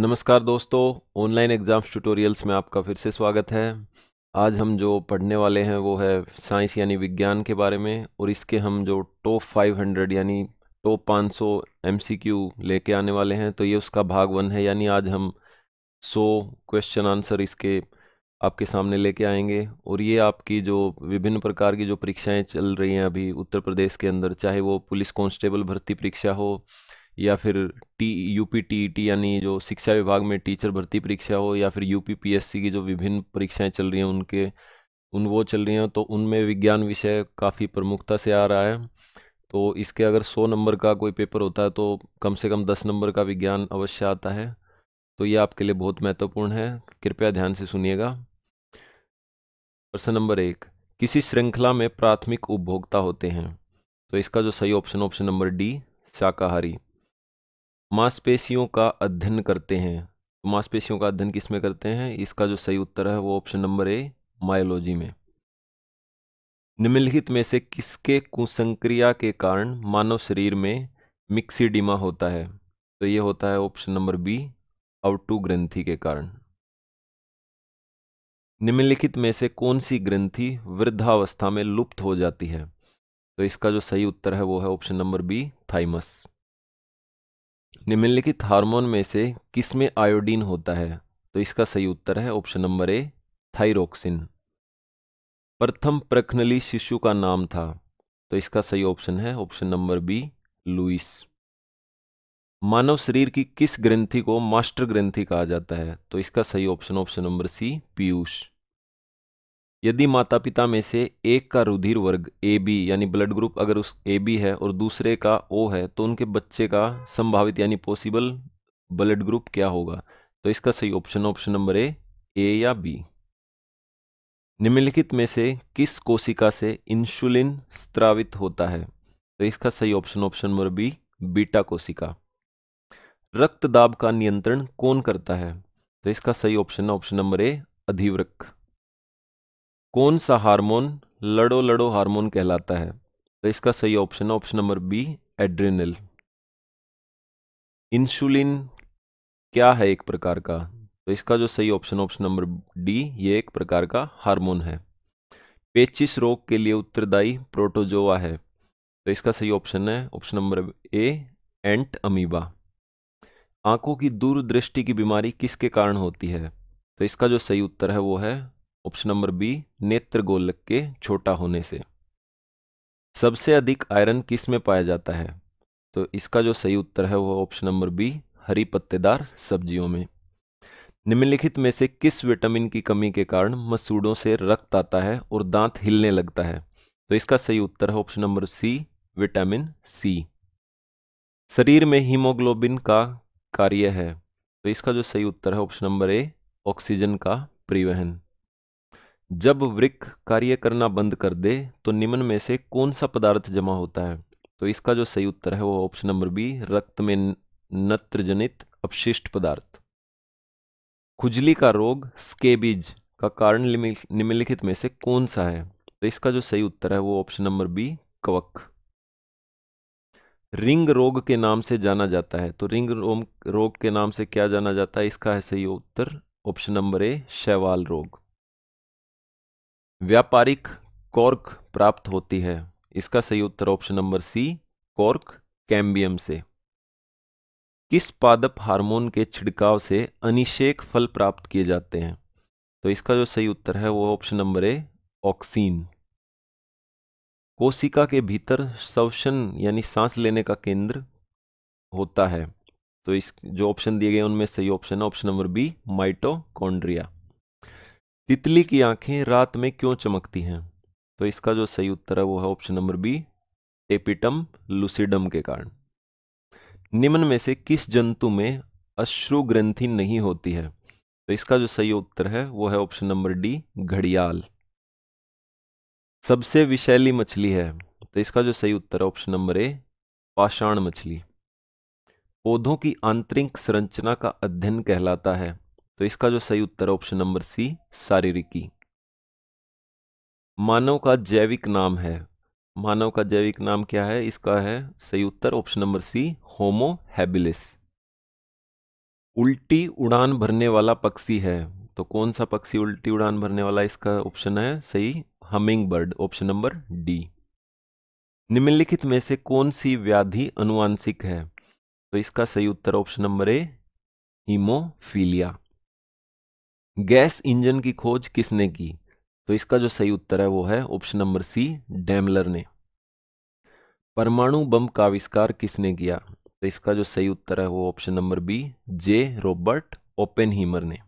नमस्कार दोस्तों online exams tutorials में आपका फिर से स्वागत है आज हम जो पढ़ने वाले हैं वो है साइंस यानी विज्ञान के बारे में और इसके हम जो टॉप 500 यानी टॉप 500 सौ एमसीक्यू लेके आने वाले हैं तो ये उसका भाग वन है यानी आज हम 100 क्वेश्चन आंसर इसके आपके सामने लेके आएंगे और ये आपकी जो विभिन्न प्रकार की जो परीक्षाएँ चल रही हैं अभी उत्तर प्रदेश के अंदर चाहे वो पुलिस कॉन्स्टेबल भर्ती परीक्षा हो या फिर T U P T T यानी जो शिक्षा विभाग में टीचर भर्ती परीक्षा हो या फिर U P P S C की जो विभिन्न परीक्षाएं चल रही हैं उनके उन वो चल रही हैं तो उनमें विज्ञान विषय काफ़ी प्रमुखता से आ रहा है तो इसके अगर सौ नंबर का कोई पेपर होता है तो कम से कम दस नंबर का विज्ञान अवश्य आता है तो ये आपके लिए बहुत महत्वपूर्ण है कृपया ध्यान से सुनिएगा प्रश्न नंबर एक किसी श्रृंखला में प्राथमिक उपभोक्ता होते हैं तो इसका जो सही ऑप्शन ऑप्शन नंबर डी शाकाहारी मांसपेशियों का अध्ययन करते हैं तो मांसपेशियों का अध्ययन किस में करते हैं इसका जो सही उत्तर है वो ऑप्शन नंबर ए मायोलॉजी में निम्नलिखित में से किसके कुसंक्रिया के कारण मानव शरीर में मिक्सीडिमा होता है तो ये होता है ऑप्शन नंबर बी अवटू ग्रंथि के कारण निम्नलिखित में से कौन सी ग्रंथि वृद्धावस्था में लुप्त हो जाती है तो इसका जो सही उत्तर है वो है ऑप्शन नंबर बी थाइमस निम्नलिखित हार्मोन में से किस में आयोडीन होता है तो इसका सही उत्तर है ऑप्शन नंबर ए थाइरोक्सिन प्रथम प्रखनली शिशु का नाम था तो इसका सही ऑप्शन है ऑप्शन नंबर बी लुइस मानव शरीर की किस ग्रंथि को मास्टर ग्रंथि कहा जाता है तो इसका सही ऑप्शन ऑप्शन नंबर सी पीयूष यदि माता पिता में से एक का रुधिर वर्ग ए बी यानी ब्लड ग्रुप अगर उस ए बी है और दूसरे का ओ है तो उनके बच्चे का संभावित यानी पॉसिबल ब्लड ग्रुप क्या होगा तो इसका सही option option number A A या बी निम्नलिखित में से किस कोशिका से इंसुलिन स्त्रावित होता है तो इसका सही option option number B beta कोशिका रक्त दाब का नियंत्रण कौन करता है तो इसका सही ऑप्शन ऑप्शन नंबर ए अधिवृक्ष कौन सा हार्मोन लड़ो लड़ो हार्मोन कहलाता है तो इसका सही ऑप्शन है option number B adrenal insulin क्या है एक प्रकार का तो इसका जो सही ऑप्शन ऑप्शन नंबर डी ये एक प्रकार का हार्मोन है पेचिस रोग के लिए उत्तरदायी प्रोटोजोआ है तो इसका सही ऑप्शन है option number A entamoeba आंखों की दूरदृष्टि की बीमारी किसके कारण होती है तो इसका जो सही उत्तर है वो है ऑप्शन नंबर बी नेत्र गोलक के छोटा होने से सबसे अधिक आयरन किस में पाया जाता है तो इसका जो सही उत्तर है वह ऑप्शन नंबर बी हरी पत्तेदार सब्जियों में निम्नलिखित में से किस विटामिन की कमी के कारण मसूड़ों से रक्त आता है और दांत हिलने लगता है तो इसका सही उत्तर है option number C vitamin C शरीर में हीमोग्लोबिन का कार्य है तो इसका जो सही उत्तर है ऑप्शन नंबर ए ऑक्सीजन का परिवहन जब वृक्ष कार्य करना बंद कर दे तो निम्न में से कौन सा पदार्थ जमा होता है तो इसका जो सही उत्तर है वो ऑप्शन नंबर बी रक्त में नत्रजनित अपशिष्ट पदार्थ खुजली का रोग स्केबीज का कारण निम्नलिखित में से कौन सा है तो इसका जो सही उत्तर है वो ऑप्शन नंबर बी कवक रिंग रोग के नाम से जाना जाता है तो रिंग रोग के नाम से क्या जाना जाता है इसका है सही उत्तर ऑप्शन नंबर ए शैवाल रोग व्यापारिक कॉर्क प्राप्त होती है इसका सही उत्तर option number C cork cambium से किस पादप हार्मोन के छिड़काव से अनिशेक फल प्राप्त किए जाते हैं तो इसका जो सही उत्तर है वो ऑप्शन नंबर ए ऑक्सीन कोशिका के भीतर शवशन यानी सांस लेने का केंद्र होता है तो इस जो ऑप्शन दिए गए उनमें सही ऑप्शन है ऑप्शन नंबर बी माइटोकॉन्ड्रिया तितली की आंखें रात में क्यों चमकती हैं तो इसका जो सही उत्तर है वो है ऑप्शन नंबर बी एपिटम लुसिडम के कारण निम्न में से किस जंतु में अश्रु ग्रंथि नहीं होती है तो इसका जो सही उत्तर है वो है ऑप्शन नंबर डी घड़ियाल सबसे विशैली मछली है तो इसका जो सही उत्तर है ऑप्शन नंबर ए पाषाण मछली पौधों की आंतरिक संरचना का अध्ययन कहलाता है तो इसका जो सही उत्तर ऑप्शन नंबर सी शारीरिकी मानव का जैविक नाम है मानव का जैविक नाम क्या है इसका है सही उत्तर option number C Homo habilis उल्टी उड़ान भरने वाला पक्षी है तो कौन सा पक्षी उल्टी उड़ान भरने वाला इसका ऑप्शन है सही humming bird option number D निम्नलिखित में से कौन सी व्याधि अनुवांशिक है तो इसका सही उत्तर option number A haemophilia gas engine की खोज किसने की तो इसका जो सही उत्तर है वो है ऑप्शन नंबर सी डैमलर ने परमाणु बम का आविष्कार किसने किया तो इसका जो सही उत्तर है वो option number B J Robert ओपेन ने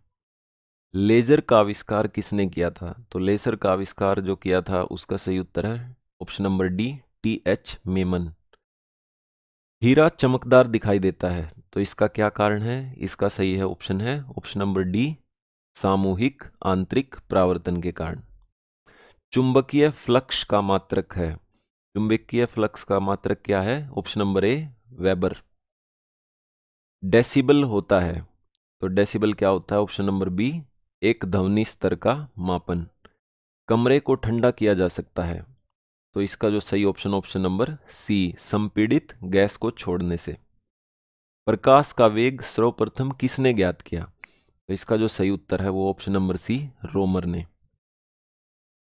लेजर का आविष्कार किसने किया था तो लेजर का आविष्कार जो किया था उसका सही उत्तर है ऑप्शन नंबर डी टी एच मेमन हीरा चमकदार दिखाई देता है तो इसका क्या कारण है इसका सही है ऑप्शन है ऑप्शन नंबर डी सामूहिक आंतरिक प्रावर्तन के कारण चुंबकीय फ्लक्स का मात्रक है चुंबकीय फ्लक्स का मात्रक क्या है option number A weber decibel होता है तो डेसिबल क्या होता है ऑप्शन नंबर बी एक ध्वनि स्तर का मापन कमरे को ठंडा किया जा सकता है तो इसका जो सही ऑप्शन ऑप्शन नंबर सी संपीड़ित गैस को छोड़ने से प्रकाश का वेग सर्वप्रथम किसने ज्ञात किया तो इसका जो सही उत्तर है वो ऑप्शन नंबर सी रोमर ने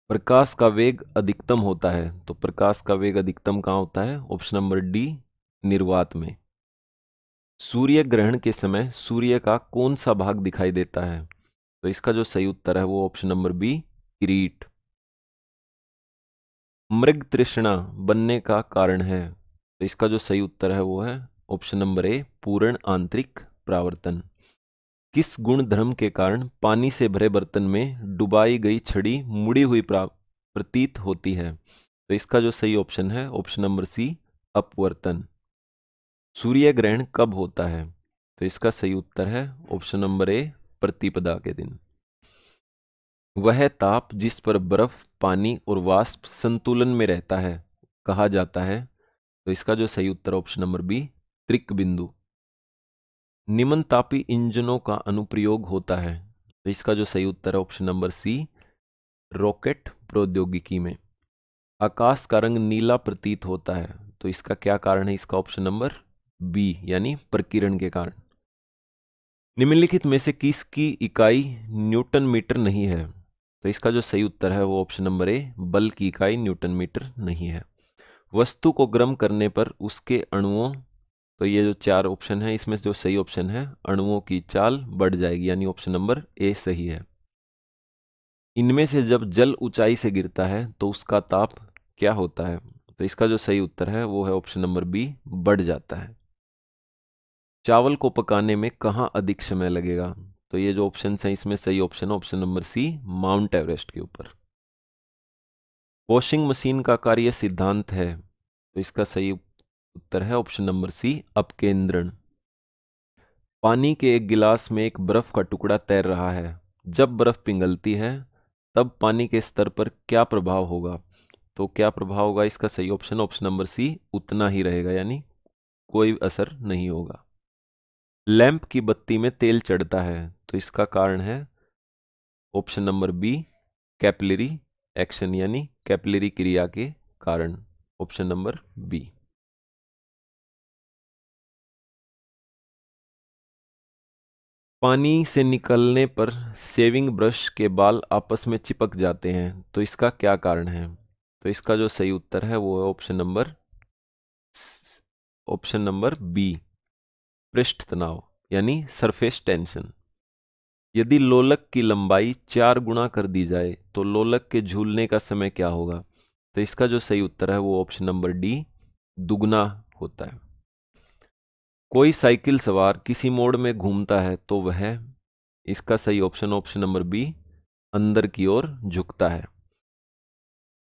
प्रकाश का वेग अधिकतम होता है तो प्रकाश का वेग अधिकतम कहाँ होता है ऑप्शन नंबर डी निर्वात में सूर्य ग्रहण के समय सूर्य का कौन सा भाग दिखाई देता है तो इसका जो सही उत्तर है वो ऑप्शन नंबर बी किरीट मृग तृष्णा बनने का कारण है तो इसका जो सही उत्तर है वो है ऑप्शन नंबर ए पूर्ण आंतरिक प्रावर्तन किस गुण धर्म के कारण पानी से भरे बर्तन में डुबाई गई छड़ी मुड़ी हुई प्रतीत होती है तो इसका जो सही ऑप्शन है ऑप्शन नंबर सी अपवर्तन सूर्य ग्रहण कब होता है तो इसका सही उत्तर है ऑप्शन नंबर ए प्रतिपदा के दिन वह ताप जिस पर बर्फ पानी और वाष्प संतुलन में रहता है कहा जाता है तो इसका जो सही उत्तर ऑप्शन नंबर बी त्रिक बिंदु निमन तापी इंजनों का अनुप्रयोग होता है तो इसका जो सही उत्तर है ऑप्शन नंबर सी रॉकेट प्रौद्योगिकी में आकाश का रंग नीला प्रतीत होता है तो इसका क्या कारण है इसका ऑप्शन नंबर बी यानी प्रकीर्ण के कारण निम्नलिखित में से किसकी इकाई न्यूटन मीटर नहीं है तो इसका जो सही उत्तर है वो ऑप्शन नंबर ए बल की इकाई न्यूटन मीटर नहीं है वस्तु को गर्म करने पर उसके अणुओं तो ये जो चार ऑप्शन है इसमें जो सही ऑप्शन है अणुओं की चाल बढ़ जाएगी यानी ऑप्शन नंबर ए सही है इनमें से जब जल ऊंचाई से गिरता है तो उसका ताप क्या होता है तो इसका जो सही उत्तर है वो है ऑप्शन नंबर बी बढ़ जाता है चावल को पकाने में कहाँ अधिक समय लगेगा तो ये जो ऑप्शन है इसमें सही ऑप्शन है option number C mount Everest के ऊपर वॉशिंग मशीन का कार्य सिद्धांत है तो इसका सही उत्तर है ऑप्शन नंबर सी अपकेंद्रण पानी के एक गिलास में एक बर्फ का टुकड़ा तैर रहा है जब बर्फ पिघलती है तब पानी के स्तर पर क्या प्रभाव होगा तो क्या प्रभाव होगा इसका सही ऑप्शन ऑप्शन नंबर सी उतना ही रहेगा यानी कोई असर नहीं होगा लैंप की बत्ती में तेल चढ़ता है तो इसका कारण है option number B capillary action यानी कैपिलरी क्रिया के कारण ऑप्शन नंबर बी पानी से निकलने पर सेविंग ब्रश के बाल आपस में चिपक जाते हैं तो इसका क्या कारण है तो इसका जो सही उत्तर है वो है option number option number B पृष्ठ तनाव यानी सरफेस टेंशन यदि लोलक की लंबाई चार गुणा कर दी जाए तो लोलक के झूलने का समय क्या होगा तो इसका जो सही उत्तर है वो ऑप्शन नंबर डी दुगना होता है कोई साइकिल सवार किसी मोड़ में घूमता है तो वह इसका सही ऑप्शन ऑप्शन नंबर बी अंदर की ओर झुकता है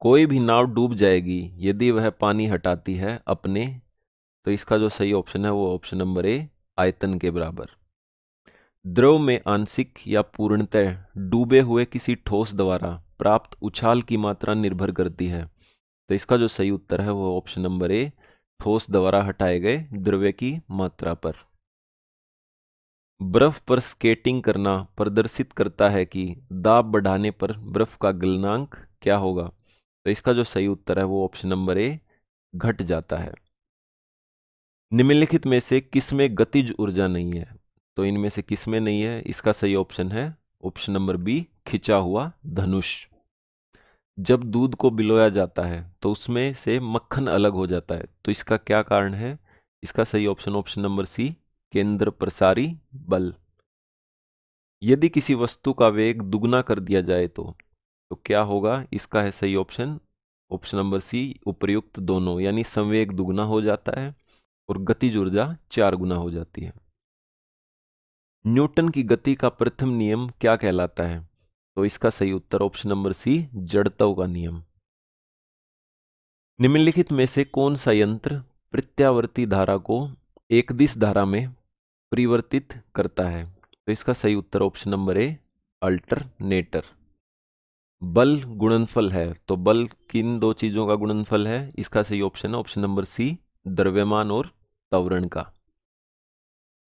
कोई भी नाव डूब जाएगी यदि वह पानी हटाती है अपने तो इसका जो सही ऑप्शन है वो ऑप्शन नंबर ए आयतन के बराबर द्रव में आंशिक या पूर्णतः डूबे हुए किसी ठोस द्वारा प्राप्त उछाल की मात्रा निर्भर करती है तो इसका जो सही उत्तर है वो ऑप्शन नंबर ए ठोस द्वारा हटाए गए द्रव्य की मात्रा पर बर्फ पर स्केटिंग करना प्रदर्शित करता है कि दाब बढ़ाने पर बर्फ का गलनांक क्या होगा तो इसका जो सही उत्तर है वो ऑप्शन नंबर ए घट जाता है निम्नलिखित में से किसमें गतिज ऊर्जा नहीं है तो इनमें से किसमें नहीं है इसका सही ऑप्शन है ऑप्शन नंबर बी खिंचा हुआ धनुष जब दूध को बिलोया जाता है तो उसमें से मक्खन अलग हो जाता है तो इसका क्या कारण है इसका सही ऑप्शन ऑप्शन नंबर सी केंद्र प्रसारी बल यदि किसी वस्तु का वेग दुगना कर दिया जाए तो तो क्या होगा इसका है सही ऑप्शन ऑप्शन नंबर सी उपयुक्त दोनों यानी संवेग दुगना हो जाता है और गतिज ऊर्जा चार गुना हो जाती है न्यूटन की गति का प्रथम नियम क्या कहलाता है तो इसका सही उत्तर ऑप्शन नंबर सी जड़तव का नियम निम्नलिखित में से कौन सा यंत्र प्रत्यावर्ती धारा को एक दिश धारा में परिवर्तित करता है तो इसका सही उत्तर ऑप्शन नंबर ए अल्टरनेटर बल गुणनफल है तो बल किन दो चीजों का गुणनफल है इसका सही ऑप्शन है ऑप्शन नंबर सी द्रव्यमान और तवरण का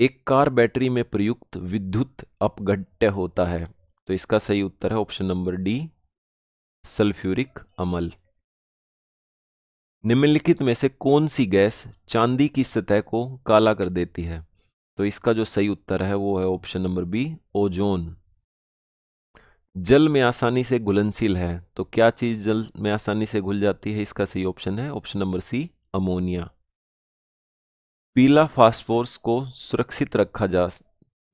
एक कार बैटरी में प्रयुक्त विद्युत अपघट्य होता है तो इसका सही उत्तर है ऑप्शन नंबर डी सल्फ्यूरिक अमल निम्नलिखित में से कौन सी गैस चांदी की सतह को काला कर देती है तो इसका जो सही उत्तर है वो है ऑप्शन नंबर बी ओजोन जल में आसानी से घुलनशील है तो क्या चीज जल में आसानी से घुल जाती है इसका सही ऑप्शन है ऑप्शन नंबर सी अमोनिया पीला फास्फोरस को सुरक्षित रखा जा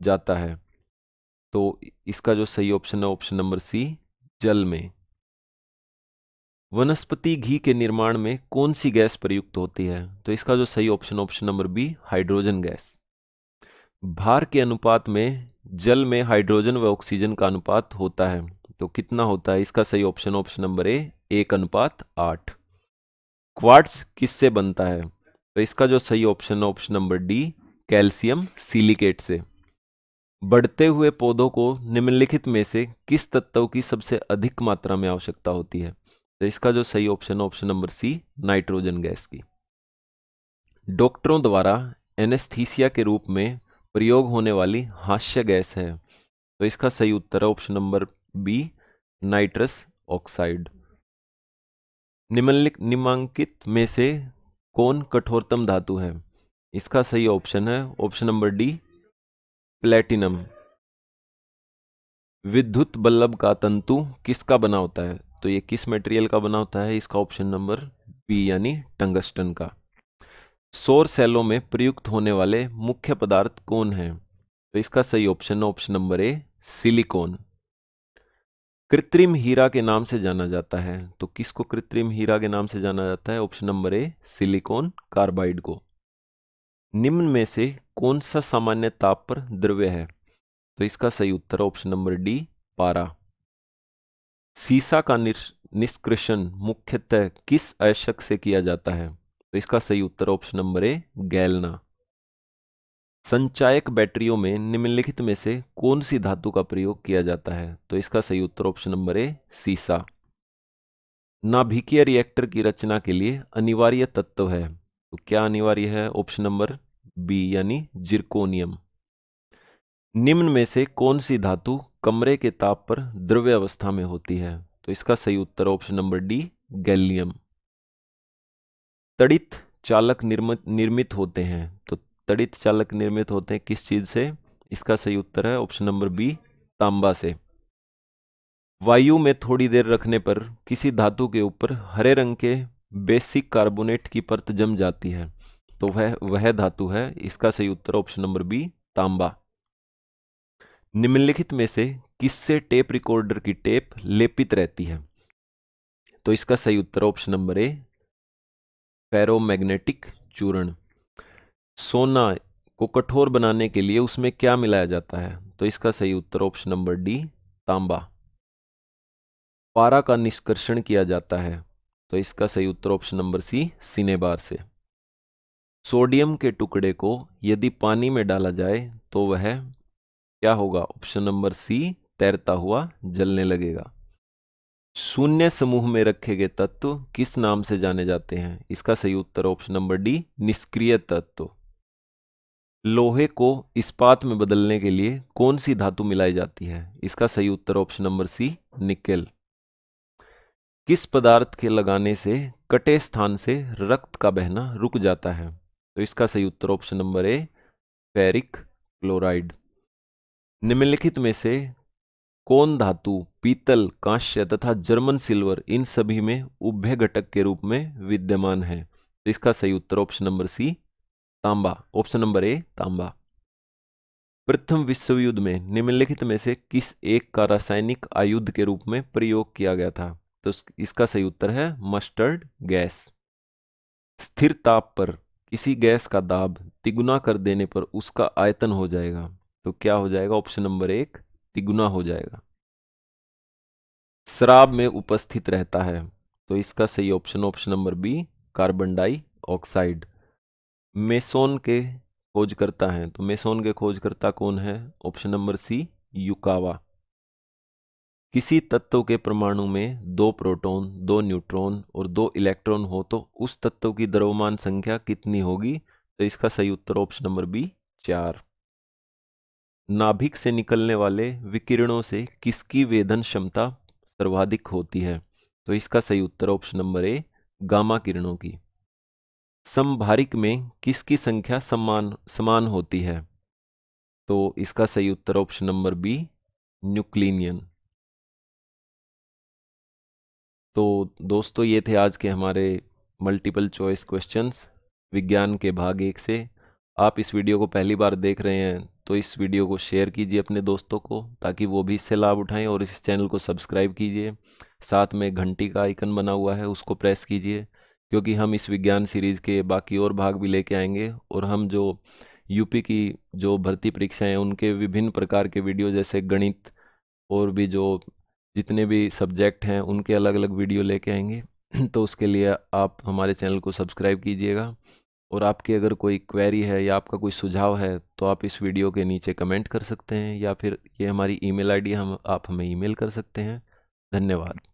जाता है तो इसका जो सही ऑप्शन है ऑप्शन नंबर सी जल में वनस्पति घी के निर्माण में कौन सी गैस प्रयुक्त होती है तो इसका जो सही option option number B hydrogen gas भार के अनुपात में जल में हाइड्रोजन व ऑक्सीजन का अनुपात होता है तो कितना होता है इसका सही ऑप्शन ऑप्शन नंबर ए एक अनुपात आठ क्वार्ट्स किससे बनता है तो इसका जो सही ऑप्शन है option number D calcium silicate से बढ़ते हुए पौधों को निम्नलिखित में से किस तत्व की सबसे अधिक मात्रा में आवश्यकता होती है तो इसका जो सही ऑप्शन है option number C nitrogen gas की डॉक्टरों द्वारा एनेस्थीसिया के रूप में प्रयोग होने वाली हास्य गैस है तो इसका सही उत्तर है option number B nitrous oxide निम्नलिखित निमांकित में से कौन कठोरतम धातु है इसका सही ऑप्शन है ऑप्शन नंबर डी प्लेटिनम विद्युत बल्लभ का तंतु किसका बना होता है तो ये किस मटेरियल का बना होता है इसका ऑप्शन नंबर बी यानी टंगस्टन का सौर सेलों में प्रयुक्त होने वाले मुख्य पदार्थ कौन है तो इसका सही option option number A silicon कृत्रिम हीरा के नाम से जाना जाता है तो किसको कृत्रिम हीरा के नाम से जाना जाता है option number A silicon carbide को निम्न में से कौन सा सामान्य ताप पर द्रव्य है तो इसका सही उत्तर ऑप्शन नंबर डी पारा सीसा का निष्कृषण मुख्यतः किस अयशक से किया जाता है तो इसका सही उत्तर ऑप्शन नंबर ए गैलना संचायक बैटरियों में निम्नलिखित में से कौन सी धातु का प्रयोग किया जाता है तो इसका सही उत्तर ऑप्शन नंबर ए सीसा नाभिकीय रिएक्टर की रचना के लिए अनिवार्य तत्व है तो क्या अनिवार्य है ऑप्शन नंबर बी यानी जिरकोनियम निम्न में से कौन सी धातु कमरे के ताप पर द्रव्य अवस्था में होती है तो इसका सही उत्तर ऑप्शन नंबर डी गैलियम तड़ित चालक निर्मित निर्मित होते हैं तो तड़ित चालक निर्मित होते हैं किस चीज से इसका सही उत्तर है ऑप्शन नंबर बी तांबा से वायु में थोड़ी देर रखने पर किसी धातु के ऊपर हरे रंग के बेसिक कार्बोनेट की परत जम जाती है तो वह वह धातु है इसका सही उत्तर ऑप्शन नंबर बी तांबा निम्नलिखित में से किससे टेप रिकॉर्डर की टेप लेपित रहती है तो इसका सही उत्तर ऑप्शन नंबर ए फेरोमैग्नेटिक चूर्ण सोना को कठोर बनाने के लिए उसमें क्या मिलाया जाता है तो इसका सही उत्तर ऑप्शन नंबर डी तांबा पारा का निष्कर्षण किया जाता है तो इसका सही उत्तर ऑप्शन नंबर सी सिनेबार से सोडियम के टुकड़े को यदि पानी में डाला जाए तो वह क्या होगा ऑप्शन नंबर सी तैरता हुआ जलने लगेगा शून्य समूह में रखे गए तत्व किस नाम से जाने जाते हैं इसका सही उत्तर ऑप्शन नंबर डी निष्क्रिय तत्व लोहे को इस्पात में बदलने के लिए कौन सी धातु मिलाई जाती है इसका सही उत्तर ऑप्शन नंबर सी निकेल किस पदार्थ के लगाने से कटे स्थान से रक्त का बहना रुक जाता है तो इसका सही उत्तर option number A ferric chloride निम्नलिखित में से कौन धातु पीतल कांस्य तथा जर्मन सिल्वर इन सभी में उभय घटक के रूप में विद्यमान है तो इसका सही उत्तर ऑप्शन नंबर सी तांबा ऑप्शन नंबर ए तांबा प्रथम विश्व युद्ध में निम्नलिखित में से किस एक का रासायनिक आयुध के रूप में प्रयोग किया गया था तो इसका सही उत्तर है मस्टर्ड गैस स्थिर ताप पर इसी गैस का दाब तिगुना कर देने पर उसका आयतन हो जाएगा तो क्या हो जाएगा ऑप्शन नंबर एक तिगुना हो जाएगा शराब में उपस्थित रहता है तो इसका सही option option number B carbon dioxide meson के खोजकर्ता हैं है तो मेसोन के खोजकर्ता कौन है ऑप्शन नंबर सी युकावा किसी तत्व के परमाणु में दो प्रोटॉन, दो न्यूट्रॉन और दो इलेक्ट्रॉन हो तो उस तत्व की द्रव्यमान संख्या कितनी होगी तो इसका सही उत्तर ऑप्शन नंबर बी चार नाभिक से निकलने वाले विकिरणों से किसकी वेधन क्षमता सर्वाधिक होती है तो इसका सही उत्तर ऑप्शन नंबर ए गामा किरणों की समभारिक में किसकी संख्या समान समान होती है तो इसका सही उत्तर ऑप्शन नंबर बी न्यूक्लिनियन तो दोस्तों ये थे आज के हमारे मल्टीपल चॉइस क्वेश्चंस विज्ञान के भाग एक से आप इस वीडियो को पहली बार देख रहे हैं तो इस वीडियो को शेयर कीजिए अपने दोस्तों को ताकि वो भी इससे लाभ उठाएं और इस चैनल को सब्सक्राइब कीजिए साथ में घंटी का आइकन बना हुआ है उसको प्रेस कीजिए क्योंकि हम इस विज्ञान सीरीज़ के बाकी और भाग भी लेके आएंगे और हम जो यूपी की जो भर्ती परीक्षाएं उनके विभिन्न प्रकार के वीडियो जैसे गणित और भी जो जितने भी सब्जेक्ट हैं उनके अलग अलग वीडियो लेके आएंगे तो उसके लिए आप हमारे चैनल को सब्सक्राइब कीजिएगा और आपकी अगर कोई क्वेरी है या आपका कोई सुझाव है तो आप इस वीडियो के नीचे कमेंट कर सकते हैं या फिर ये हमारी ईमेल आईडी हम आप हमें ईमेल कर सकते हैं धन्यवाद